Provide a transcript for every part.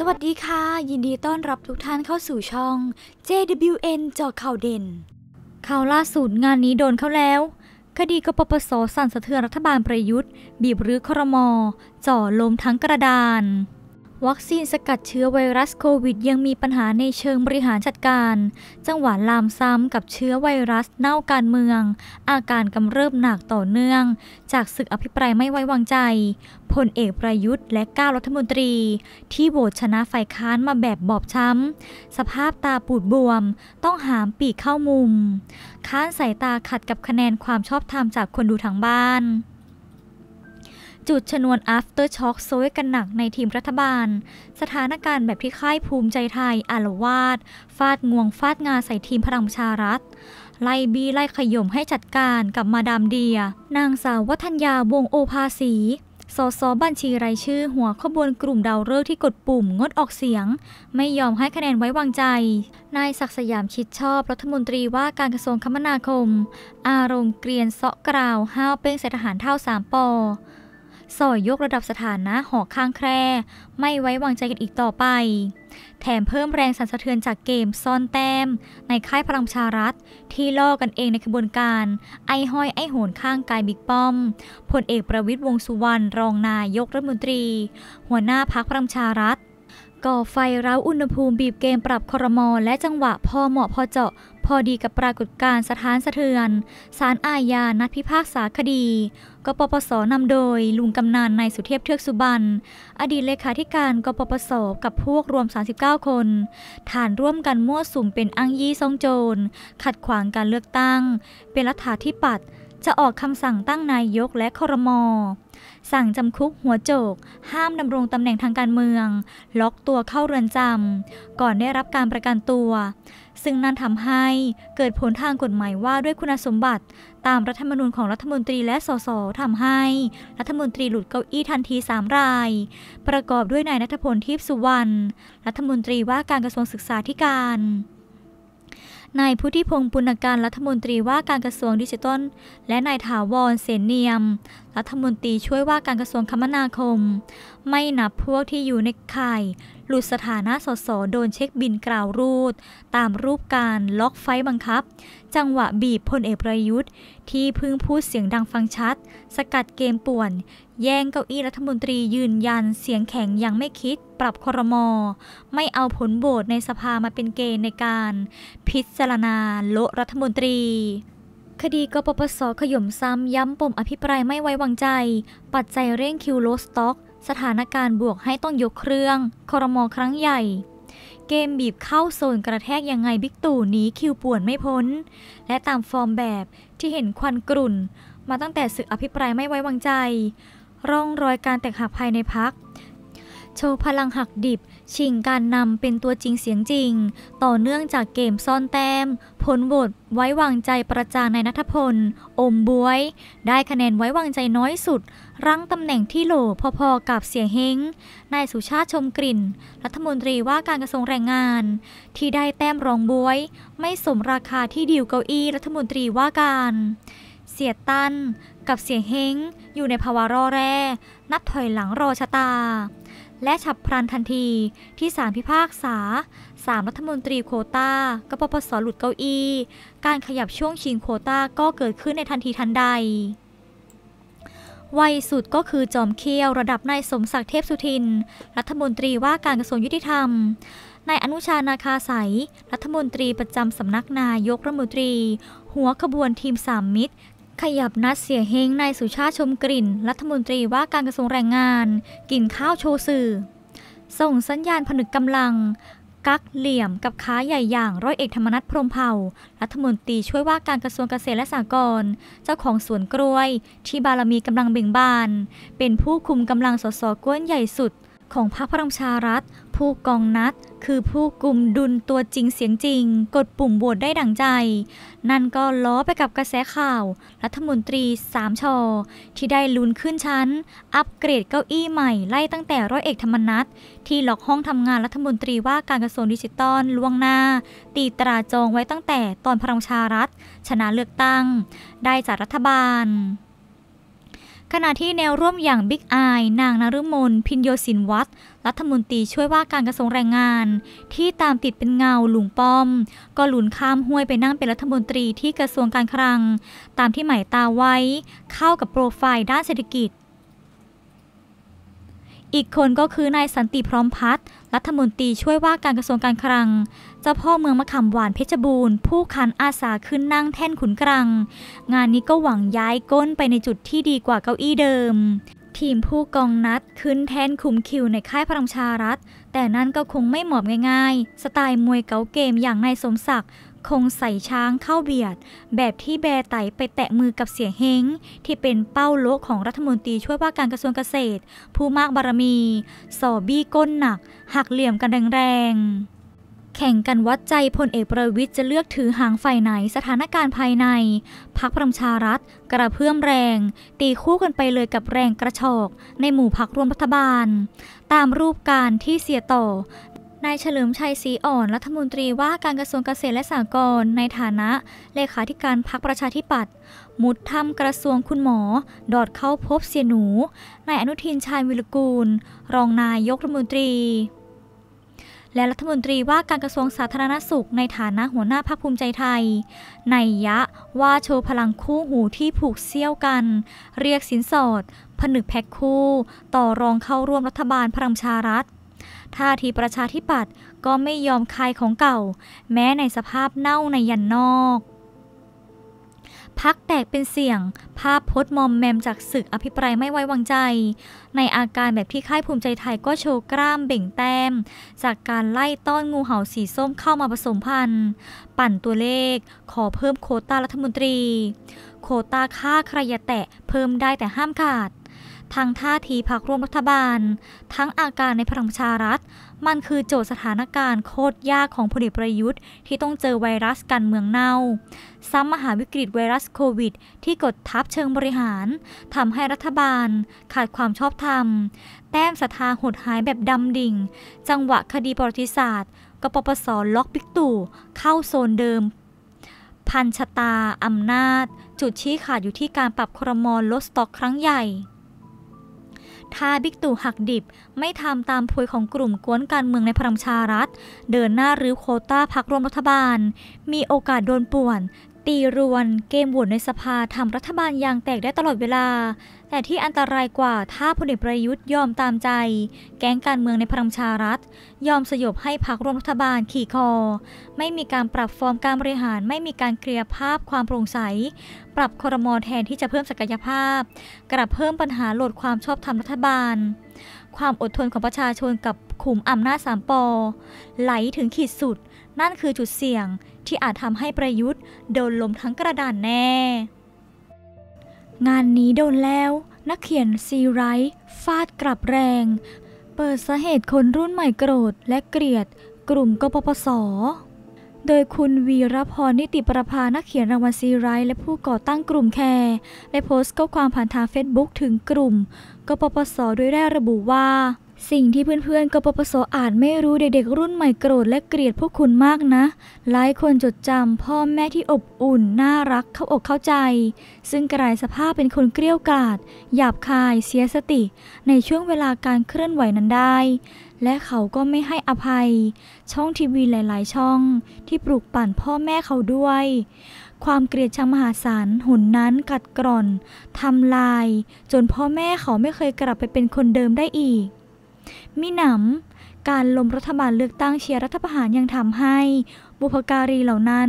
สวัสดีค่ะ ยินดีต้อนรับทุกท่านเข้าสู่ช่อง JWN จอข่าวเด่น ข่าวล่าสุดงานนี้โดนเข้าแล้ว คดีกปปสสั่นสะเทือนรัฐบาลประยุทธ์ บีบรื้อครมอจ่อลมทั้งกระดานวัคซีนสกัดเชื้อไวรัสโควิด ยังมีปัญหาในเชิงบริหารจัดการ จังหวะลามซ้ำกับเชื้อไวรัสเน่าการเมือง อาการกำเริบหนักต่อเนื่อง จากศึกอภิปรายไม่ไว้วางใจ พลเอกประยุทธ์และก้ารัฐมนตรี ที่โหวตชนะฝ่ายค้านมาแบบบอบช้ำ สภาพตาปูดบวม ต้องหามปีกเข้ามุม ค้านสายตาขัดกับคะแนนความชอบธรรมจากคนดูทางบ้านจุดชนวน after shock โซยกันหนักในทีมรัฐบาล สถานการณ์แบบที่ค่ายภูมิใจไทยอารวาดฟาดงวงฟาดงาใส่ทีมพลังประชารัฐ ไล่บีไล่ขย่มให้จัดการกับมาดามเดีย นางสาววัฒนยาวงโอภาสีสอสอบัญชีรายชื่อหัวขบวนกลุ่มดาวฤกษ์ที่กดปุ่มงดออกเสียง ไม่ยอมให้คะแนนไว้วางใจ นายศักสยามชิดชอบ รัฐมนตรีว่าการกระทรวงคมนาคม อารมณ์เกรียนเซาะกล่าว ห้าวเป้งเฐหารเท่าสามปอสอยยกระดับสถานะหอกข้างแคร่ ไม่ไว้วางใจกันอีกต่อไป แถมเพิ่มแรงสั่นสะเทือนจากเกมซ่อนแต้มในค่ายพลังประชารัฐ ที่ล่อกันเองในขบวนการ ไอ้ห้อยไอ้โหนข้างกายบิ๊กป้อมพลเอกประวิตยวงสุวรรณรองนายกรัฐมนตรี หัวหน้าพักพลังประชารัฐก่อไฟร้าอุณหภูมิบีบเกมปรับคอรมอและจังหวะพอเหมาะพอเจาะพอดีกับปรากฏการณ์สถานสะเทือน สารอาญานัดพิพากษาคดีกปปสนำโดยลุงกำนันนายสุเทพเทือกสุบรรณอดีตเลขาธิการกปปสกับพวกรวม 39 คนฐานร่วมกันมั่วสุมเป็นอังยี่ซองโจร ขัดขวางการเลือกตั้ง เป็นรัฐาธิปัตย์จะออกคำสั่งตั้งนายกและคอรมอสั่งจำคุกหัวโจก ห้ามดำรงตำแหน่งทางการเมือง ล็อกตัวเข้าเรือนจำ ก่อนได้รับการประกันตัว ซึ่งนั่นทำให้เกิดผลทางกฎหมายว่าด้วยคุณสมบัติ ตามรัฐธรรมนูญของรัฐมนตรีและสสทำให้ รัฐมนตรีหลุดเก้าอี้ทันที3ราย ประกอบด้วยนายนัทพลทิพสุวรรณรัฐมนตรีว่าการกระทรวงศึกษาธิการนายพุทธิพงศ์ปุณการรัฐมนตรีว่าการกระทรวงดิจิทัลและนายถาวร เสนเนียม รัฐมนตรีช่วยว่าการกระทรวงคมนาคม ไม่นับพวกที่อยู่ในข่ายหลุดสถานะสสโดนเช็คบินกล่าวรูด ตามรูปการล็อกไฟบังคับ จังหวะบีบพลเอกประยุทธ์ ที่พึ่งพูดเสียงดังฟังชัด สกัดเกมป่วน แย่งเก้าอี้รัฐมนตรียืนยันเสียงแข็งยังไม่คิด ปรับครมอ ไม่เอาผลโบวตในสภามาเป็นเกณฑ์ในการ พิจารณา โลรัฐมนตรี คดีกปปสขย่มซ้ำย้ำปมอภิปรายไม่ไว้วางใจ ปัจจัยเร่งคิวโลสต็อกสถานการณ์บวกให้ต้องยกเครื่องคอรมอครั้งใหญ่ เกมบีบเข้าโซนกระแทกยังไงบิ๊กตู่นี้คิวป่วนไม่พ้น และตามฟอร์มแบบที่เห็นควันกรุ่น มาตั้งแต่ศึกอภิปรายไม่ไว้วางใจ ร่องรอยการแตกหักภายในพักโชว์พลังหักดิบ ชิงการนำเป็นตัวจริงเสียงจริง ต่อเนื่องจากเกมซ่อนแต้ม ผลบทไว้วางใจประจานในนัทพล อมบวยได้คะแนนไว้วางใจน้อยสุด รั้งตำแหน่งที่โหลพอๆกับเสียเฮงนายสุชาติชมกลิ่น รัฐมนตรีว่าการกระทรวงแรงงาน ที่ได้แต้มรองบวยไม่สมราคาที่ดิวเก้าอี้รัฐมนตรีว่าการ เสียตันกับเสียเฮงอยู่ในภาวะรอแร่นับถอยหลังรอชะตาและฉับพลันทันทีที่สารพิพากษาสามรัฐมนตรีโคตากปปสหลุดเก้าอี้ การขยับช่วงชิงโคตาก็เกิดขึ้นในทันทีทันใด วัยสุดก็คือจอมเคียวระดับนายสมศักดิ์เทพสุทิน รัฐมนตรีว่าการกระทรวงยุติธรรมนายอนุชานาคาสายรัฐมนตรีประจำสำนักนายกรัฐมนตรี หัวขบวนทีมสามมิตรขยับนัดเสียเฮงนายสุชาติชมกลิ่น รัฐมนตรีว่าการกระทรวงแรงงาน กินข้าวโชว์สื่อ ส่งสัญญาณผนึกกำลัง กักเหลี่ยมกับค้าใหญ่อย่างร้อยเอกธรรมนัฐพรมเผ่ารัฐมนตรีช่วยว่าการกระทรวงเกษตรและสหกรณ์เจ้าของสวนกล้วยที่บารมีกำลังเบ่งบาน เป็นผู้คุมกำลังสสกล้วยใหญ่สุด ของพรรคพลังชารัฐผู้กองนัดคือผู้กลุ่มดุลตัวจริงเสียงจริง กดปุ่มโหวตได้ดั่งใจ นั่นก็ล้อไปกับกระแสข่าว รัฐมนตรีสามชอที่ได้ลุ้นขึ้นชั้น อัปเกรดเก้าอี้ใหม่ ไล่ตั้งแต่ร้อยเอกธรรมนัฐที่ล็อกห้องทำงานรัฐมนตรีว่าการกระทรวงดิจิตอลล่วงหน้า ตีตราจองไว้ตั้งแต่ตอนพลังชารัฐ ชนะเลือกตั้ง ได้จากรัฐบาลขณะที่แนวร่วมอย่างบิ๊กไอนางนารุมนพินโยสินวัตรรัฐมนตรีช่วยว่าการกระทรวงแรงงาน ที่ตามติดเป็นเงาลุงป้อม ก็หลุนข้ามห้วยไปนั่งเป็นรัฐมนตรีที่กระทรวงการคลัง ตามที่หมายตาไว้ เข้ากับโปรไฟล์ด้านเศรษฐกิจอีกคนก็คือนายสันติพร้อมพัฒน์รัฐมนตรีช่วยว่าการกระทรวงการคลัง เจ้าพ่อเมืองมะขามหวานเพชรบูรณ์ผู้คันอาสาขึ้นนั่งแท่นขุนกลัง งานนี้ก็หวังย้ายก้นไปในจุดที่ดีกว่าเก้าอี้เดิม ทีมผู้กองนัดขึ้นแทนคุมคิวในค่ายพระรังชารัฐแต่นั่นก็คงไม่เหมาะง่ายๆ สไตล์มวยเก๋าเกมอย่างนายสมศักดิ์คงใส่ช้างเข้าเบียด แบบที่แบไตไปแตะมือกับเสียเฮงที่เป็นเป้าโลกของรัฐมนตรีช่วยว่าการกระทรวงเกษตร ผู้มากบารมี สอบี้ก้นหนัก หักเหลี่ยมกันแรงแข่งกันวัดใจพลเอกประวิทย์จะเลือกถือหางฝ่ายไหนสถานการณ์ภายใน พักพรมชารัฐ กระเพื่อมแรง ตีคู่กันไปเลยกับแรงกระชอก ในหมู่พักรวมรัฐบาล ตามรูปการที่เสียต่อนายเฉลิมชัยศรีอ่อนรัฐมนตรีว่าการกระทรวงเกษตรและสหกรณ์ในฐานะ เลขาธิการพรรคประชาธิปัตย์มุดทำกระทรวงคุณหมอ ดอดเข้าพบเสียหนูนายอนุทินชาญวิรกูล รองนายกรัฐมนตรี และรัฐมนตรีว่าการกระทรวงสาธารณสุข ในฐานะหัวหน้าพรรคภูมิใจไทย ในยะว่าโชว์พลังคู่หูที่ผูกเสี่ยวกัน เรียกสินสอด ผนึกแพ็คคู่ ต่อรองเข้าร่วมรัฐบาลพลังชารัฐท่าทีประชาธิปัตย์ก็ไม่ยอมคายของเก่า แม้ในสภาพเน่าในยันนอก พักแตกเป็นเสี่ยง ภาพพดมอมแมมจากศึกอภิปรายไม่ไว้วางใจ ในอาการแบบที่ค่ายภูมิใจไทยก็โชว์กล้ามเบ่งแต้ม จากการไล่ต้อนงูเห่าสีส้มเข้ามาผสมพันธุ์ปั่นตัวเลขขอเพิ่มโคต้ารัฐมนตรี โคต้าค่าใครย่แตะเพิ่มได้แต่ห้ามขาดทั้งท่าทีพักร่วมรัฐบาล ทั้งอาการในพลังชารัฐ มันคือโจทย์สถานการณ์โคตรยากของพลเอกประยุทธ์ ที่ต้องเจอไวรัสกันเมืองเน่า ซ้ำมหาวิกฤตไวรัสโควิด ที่กดทับเชิงบริหาร ทำให้รัฐบาลขาดความชอบธรรม แต้มสถาหดหายแบบดำดิ่ง จังหวะคดีประวัติศาสตร์กปปสล็อกบิ๊กตู่เข้าโซนเดิม พันชตาอำนาจ จุดชี้ขาดอยู่ที่การปรับครมอลดสต็อกครั้งใหญ่ถ้าบิ๊กตู่หักดิบไม่ทำตามพวยของกลุ่มกวนการเมืองในพลังชารัฐ เดินหน้ารื้อโคต้าพักรวมรัฐบาล มีโอกาสโดนป่วน ตีรวน เกมบวนในสภาทำรัฐบาลยางแตกได้ตลอดเวลาแต่ที่อันตรายกว่าถ้าพลเอกประยุทธ์ยอมตามใจ แก๊งการเมืองในพลังชารัฐ ยอมสยบให้พรร่วมรัฐบาลขี่คอ ไม่มีการปรับฟอร์มการบริหารไม่มีการเคลียร์ภาพความโปร่งใสปรับคอรมอแทนที่จะเพิ่มศักยภาพกลับเพิ่มปัญหาโหลดความชอบธรรมรัฐบาล ความอดทนของประชาชนกับขุมอำนาจสามปอไหลถึงขีดสุดนั่นคือจุดเสี่ยงที่อาจทำให้ประยุทธ์โดนลมทั้งกระดานแน่งานนี้โดนแล้ว นักเขียนซีไรท์ฟาดกลับแรง เปิดสาเหตุคนรุ่นใหม่โกรธและเกลียด กลุ่มกปปสโดยคุณวีรพรนิติประภานักเขียนรางวัลซีไรท์และผู้ก่อตั้งกลุ่มแคร์ได้โพสต์ข้อความผ่านทางเฟซบุ๊กถึงกลุ่มกปปสโดยได้ระบุว่าสิ่งที่เพื่อนๆกปปสอาจไม่รู้เด็กๆ รุ่นใหม่โกรธและเกลียดพวกคุณมากนะ หลายคนจดจำพ่อแม่ที่อบอุ่น น่ารักเข้าอกเข้าใจ ซึ่งกลายสภาพเป็นคนเกลี้ยกล่อมหยาบคายเสียสติ ในช่วงเวลาการเคลื่อนไหวนั้นได้ และเขาก็ไม่ให้อภัย ช่องทีวีหลายๆ ช่อง ที่ปลุกปั่นพ่อแม่เขาด้วย ความเกลียดชังมหาศาลห่นนั้นกัดกร่อนทำลาย จนพ่อแม่เขาไม่เคยกลับไปเป็นคนเดิมได้อีกมิหนำการลมรัฐบาลเลือกตั้งเชียร์รัฐประหารยังทำให้บุพการีเหล่านั้น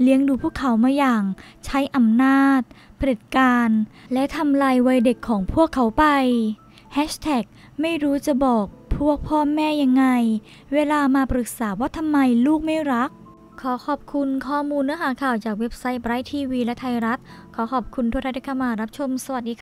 เลี้ยงดูพวกเขามาอย่างใช้อำนาจเผด็จการ และทำลายวัยเด็กของพวกเขาไปแฮชแท็กไม่รู้จะบอกพวกพ่อแม่ยังไง เวลามาปรึกษาว่าทำไมลูกไม่รัก ขอขอบคุณข้อมูลเนื้อหาข่าวจากเว็บไซต์ไบรท์ทีวีและไทยรัฐ ขอขอบคุณทุกท่านที่เข้ามารับชมสวัสดีค่ะ